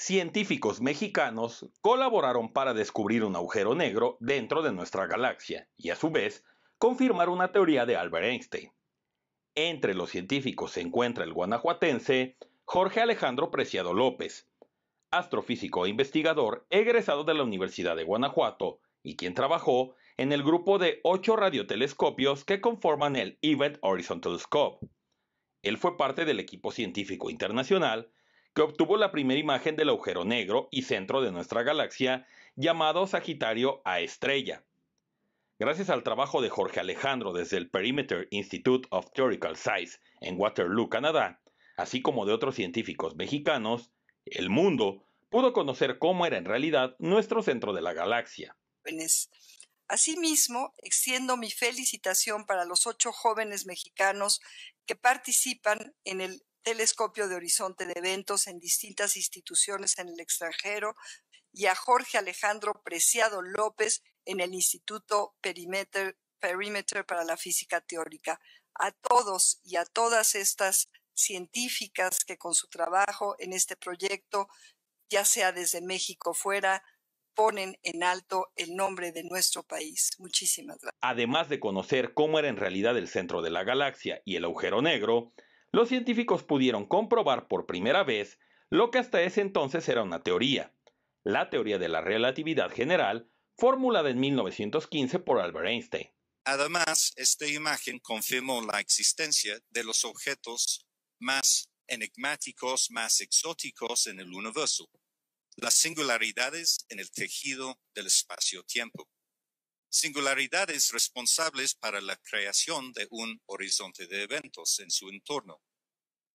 Científicos mexicanos colaboraron para descubrir un agujero negro dentro de nuestra galaxia y a su vez confirmar una teoría de Albert Einstein. Entre los científicos se encuentra el guanajuatense Jorge Alejandro Preciado López, astrofísico e investigador egresado de la Universidad de Guanajuato y quien trabajó en el grupo de ocho radiotelescopios que conforman el Event Horizon Telescope. Él fue parte del equipo científico internacional obtuvo la primera imagen del agujero negro y centro de nuestra galaxia, llamado Sagitario A estrella. Gracias al trabajo de Jorge Alejandro desde el Perimeter Institute of Theoretical Science en Waterloo, Canadá, así como de otros científicos mexicanos, el mundo pudo conocer cómo era en realidad nuestro centro de la galaxia. Asimismo, extiendo mi felicitación para los ocho jóvenes mexicanos que participan en el telescopio de horizonte de eventos en distintas instituciones en el extranjero y a Jorge Alejandro Preciado López en el Instituto Perimeter, para la Física Teórica. A todos y a todas estas científicas que con su trabajo en este proyecto, ya sea desde México fuera, ponen en alto el nombre de nuestro país. Muchísimas gracias. Además de conocer cómo era en realidad el centro de la galaxia y el agujero negro, los científicos pudieron comprobar por primera vez lo que hasta ese entonces era una teoría, la teoría de la relatividad general, formulada en 1915 por Albert Einstein. Además, esta imagen confirmó la existencia de los objetos más enigmáticos, más exóticos en el universo, las singularidades en el tejido del espacio-tiempo singularidades responsables para la creación de un horizonte de eventos en su entorno,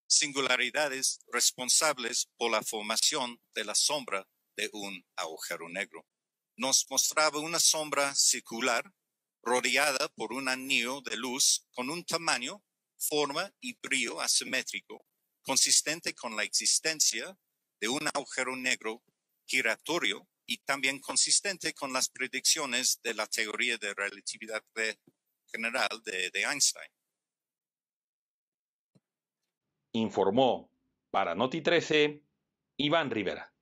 singularidades responsables por la formación de la sombra de un agujero negro. Nos mostraba una sombra circular rodeada por un anillo de luz con un tamaño, forma y brillo asimétrico, consistente con la existencia de un agujero negro giratorio y también consistente con las predicciones de la teoría de relatividad general de Einstein. Informó para Noti 13 Iván Rivera.